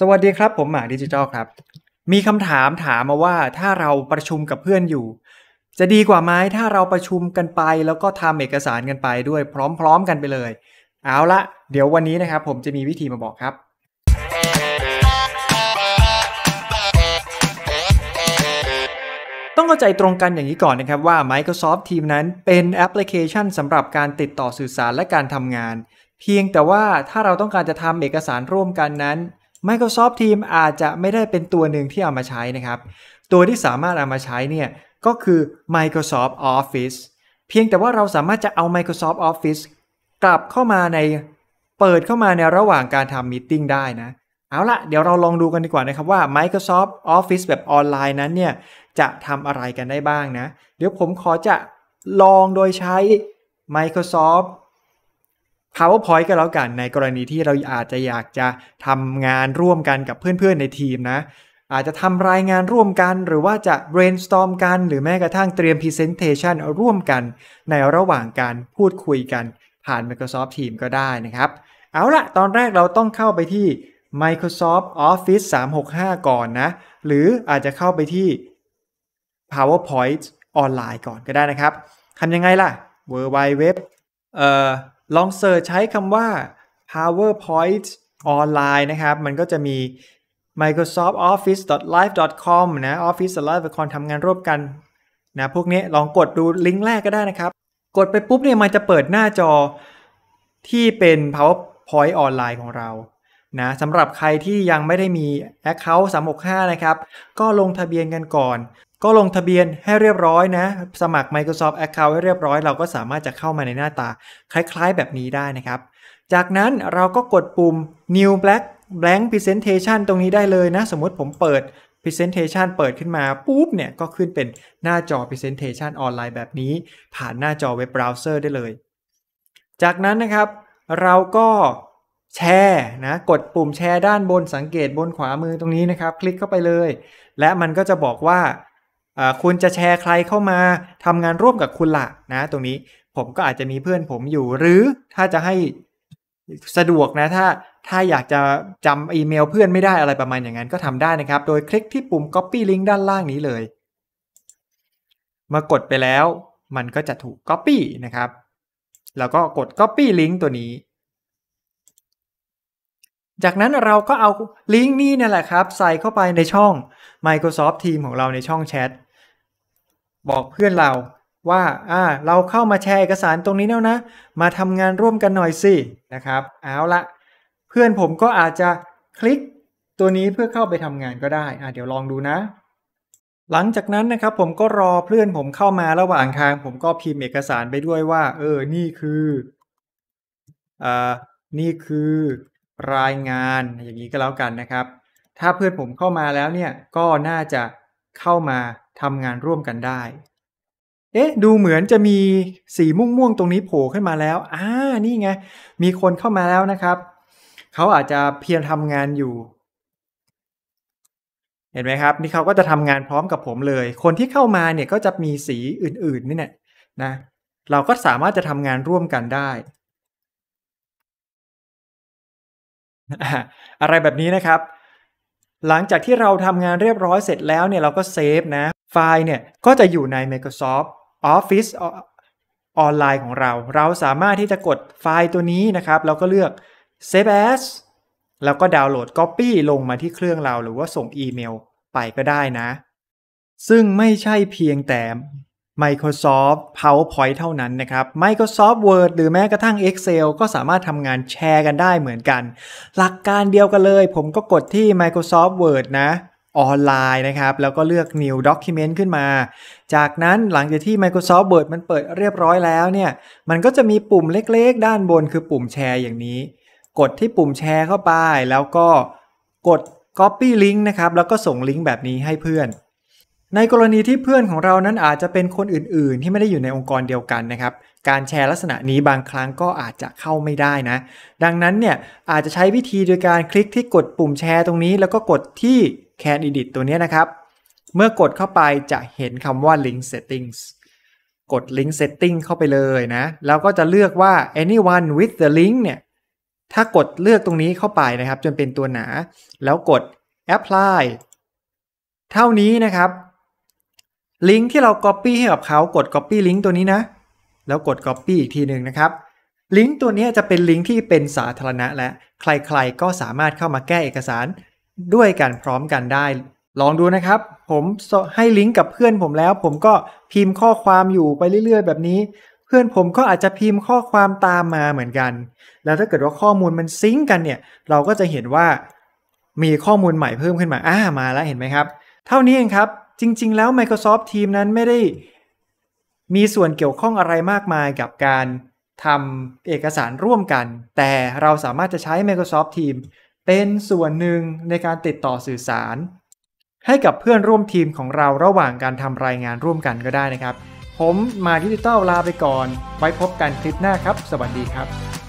สวัสดีครับ ผม หมากดิจิทัลครับ มีคำถามถามมาว่าถ้าเราประชุมกับเพื่อนอยู่ จะดีกว่าไหมถ้าเราประชุมกันไปแล้วก็ทำเอกสารกันไปด้วยพร้อมๆกันไปเลย เอาละเดี๋ยววันนี้นะครับ ผมจะมีวิธีมาบอกครับ ต้องเข้าใจตรงกันอย่างนี้ก่อนนะครับว่า Microsoft Teams นั้นเป็นแอปพลิเคชันสำหรับการติดต่อสื่อสารและการทำงาน เพียงแต่ว่าถ้าเราต้องการจะทำเอกสารร่วมกันนั้น Microsoft Team อาจจะไม่ได้เป็นตัวหนึ่งที่เอามาใช้นะครับ ตัวที่สามารถเอามาใช้เนี่ยก็คือ Microsoft Office เพียงแต่ว่าเราสามารถจะเอา Microsoft Office กลับเข้ามาในเปิดเข้ามาในระหว่างการทำมิ팅ได้นะเอาละเดี๋ยวเราลองดูกันดีกว่านะครับว่า Microsoft Office แบบออนไลน์นั้นเนี่ยจะทำอะไรกันได้บ้างนะ เดี๋ยวผมขอจะลองโดยใช้ Microsoft PowerPoint ก็แล้วกันในกรณีที่เราอาจจะอยากจะทำงานร่วมกันกับเพื่อนๆในทีมนะ อาจจะทำรายงานร่วมกันหรือว่าจะ brainstorm กันหรือแม้กระทั่งเตรียม presentation ร่วมกันในระหว่างการพูดคุยกันผ่าน Microsoft Teams ก็ได้นะครับ เอาละตอนแรกเราต้องเข้าไปที่ Microsoft Office 365 ก่อนนะ หรืออาจจะเข้าไปที่ PowerPoint ออนไลน์ก่อนก็ได้นะครับ ทำยังไงล่ะ w w w ลองเสิร์ชใช้คำว่า PowerPoint ออนไลน์นะครับ มันก็จะมี Microsoft Office Live com นะ Office Live com ทำงานร่วมกัน นะ พวกนี้ลองกดดูลิงก์แรกก็ได้นะครับ กดไปปุ๊บเนี่ยมันจะเปิดหน้าจอที่เป็น PowerPoint ออนไลน์ของเรานะสำหรับใครที่ยังไม่ได้มี Account 365 นะครับ ก็ลงทะเบียนกันก่อนก็ลงทะเบียนให้เรียบร้อยนะ สมัคร Microsoft Account ให้เรียบร้อย เราก็สามารถจะเข้ามาในหน้าตา คล้ายๆ แบบนี้ได้นะครับ จากนั้นเราก็กดปุ่ม New Black Blank Presentation ตรงนี้ได้เลยนะ สมมติผมเปิด Presentation เปิดขึ้นมา ปุ๊บเนี่ย ก็ขึ้นเป็นหน้าจอ Presentation ออนไลน์แบบนี้ ผ่านหน้าจอเว็บเบราว์เซอร์ได้เลย จากนั้นนะครับเราก็แชร์นะ กดปุ่มแชร์ด้านบนสังเกตบนขวามือตรงนี้นะครับคลิกเข้าไปเลย และมันก็จะบอกว่าคุณจะแชร์ใครเข้ามาทำงานร่วมกับคุณละนะตรงนี้ผมก็อาจจะมีเพื่อนผมอยู่ หรือถ้าจะให้สะดวกนะ ถ้า ถ้าอยากจะจำอีเมลเพื่อนไม่ได้อะไรประมาณอย่างนั้นก็ทำได้นะครับ โดยคลิกที่ปุ่ม copy link ด้านล่างนี้เลย มากดไปแล้วมันก็จะถูก copy นะครับ แล้วก็กด copy link ตัวนี้ จากนั้นเราก็เอาลิงก์นี้นี่แหละครับ ใส่เข้าไปในช่อง Microsoft Teams ของเราในช่องแชทบอกเพื่อนเราว่าอ่าเราเข้ามาแชร์เอกสารตรงนี้แล้วนะมาทำงานร่วมกันหน่อยสินะครับเอาละเพื่อนผมก็อาจจะคลิกตัวนี้เพื่อเข้าไปทำงานก็ได้อ่าเดี๋ยวลองดูนะ หลังจากนั้นนะครับผมก็รอเพื่อนผมเข้ามาระหว่างทาง ผมก็พิมพ์เอกสารไปด้วยว่าเออนี่คืออ่านี่คือรายงานอย่างนี้ก็แล้วกันนะครับ ถ้าเพื่อนผมเข้ามาแล้วเนี่ยก็น่าจะเข้ามาทำงานร่วมกันได้ เอ๊ะ ดูเหมือนจะมีสีม่วงๆ ตรงนี้โผล่ขึ้นมาแล้ว อ่านี่ไง มีคนเข้ามาแล้วนะครับ เขาอาจจะเพียรทำงานอยู่ เห็นไหมครับ นี่เขาก็จะทำงานพร้อมกับผมเลย คนที่เข้ามาเนี่ยก็จะมีสีอื่นๆนี่เนี่ยนะ เราก็สามารถจะทำงานร่วมกันได้ อะไรแบบนี้นะครับ หลังจากที่เราทำงานเรียบร้อยเสร็จแล้วเนี่ยเราก็เซฟนะไฟล์เนี่ยก็จะอยู่ใน Microsoft Office ออนไลน์ของเรา เราสามารถที่จะกดไฟล์ตัวนี้นะครับ แล้วก็เลือก Save As แล้วก็ดาวน์โหลด Copy ลงมาที่เครื่องเราหรือว่าส่งอีเมลไปก็ได้นะ ซึ่งไม่ใช่เพียงแต่ Microsoft PowerPoint เท่านั้นนะครับ Microsoft Word หรือแม้กระทั่ง Excel ก็สามารถทำงานแชร์กันได้เหมือนกัน หลักการเดียวกันเลยผมก็กดที่ Microsoft Word นะออนไลน์นะครับ แล้วก็เลือก New Document ขึ้นมา จากนั้นหลังจากที่ Microsoft Word มันเปิดเรียบร้อยแล้วเนี่ย มันก็จะมีปุ่มเล็กๆ ด้านบนคือปุ่มแชร์อย่างนี้ กดที่ปุ่มแชร์เข้าไป แล้วก็กด Copy Link นะครับ แล้วก็ส่งลิงก์แบบนี้ให้เพื่อน ในกรณีที่เพื่อนของเรานั้นอาจจะเป็นคนอื่นๆ ที่ไม่ได้อยู่ในองค์กรเดียวกันนะครับ การแชร์ลักษณะนี้บางครั้งก็อาจจะเข้าไม่ได้นะ ดังนั้นเนี่ยอาจจะใช้วิธีโดยการคลิกที่กดปุ่มแชร์ตรงนี้ แล้วก็กดที่ Can Edit ตัวนี้นะครับ เมื่อกดเข้าไปจะเห็นคำว่า Link Settings กด Link Setting เข้าไปเลยนะ แล้วก็จะเลือกว่า anyone with the link เนี่ย ถ้ากดเลือกตรงนี้เข้าไปนะครับจนเป็นตัวหนา แล้วกด apply เท่านี้นะครับ ลิงก์ที่เรา copy ให้กับเขา กด copy ลิง k ์ตัวนี้นะ แล้วกด copy อีกทีหนึ่งนะครับ ลิงก์ตัวนี้จะเป็นลิงก์ที่เป็นสาธารณะและใครๆ ก็สามารถเข้ามาแก้เอกสารด้วยกันพร้อมกันได้ ลองดูนะครับ ผมให้ลิงก์กับเพื่อนผมแล้วผมก็พิมพ์ข้อความอยู่ไปเรื่อยๆแบบนี้ เพื่อนผมก็อาจจะพิมพ์ข้อความตามมาเหมือนกัน แล้วถ้าเกิดว่าข้อมูลมันซิงก์กันเนี่ยเราก็จะเห็นว่า มีข้อมูลใหม่เพิ่มขึ้นมาอ่ามาแล้วเห็นไหมครับ เท่านี้เองครับจริง ๆ แล้ว Microsoft Teams นั้นไม่ได้ มีส่วนเกี่ยวข้องอะไรมากมายกับการทำเอกสารร่วมกัน แต่เราสามารถจะใช้ Microsoft Teams เป็นส่วนหนึ่งในการติดต่อสื่อสาร ให้กับเพื่อนร่วมทีมของเราระหว่างการทำรายงานร่วมกันก็ได้นะครับ ผมมาดิจิตอลลา ไปก่อน ไว้พบ กัน คลิปหน้าครับ สวัสดีครับ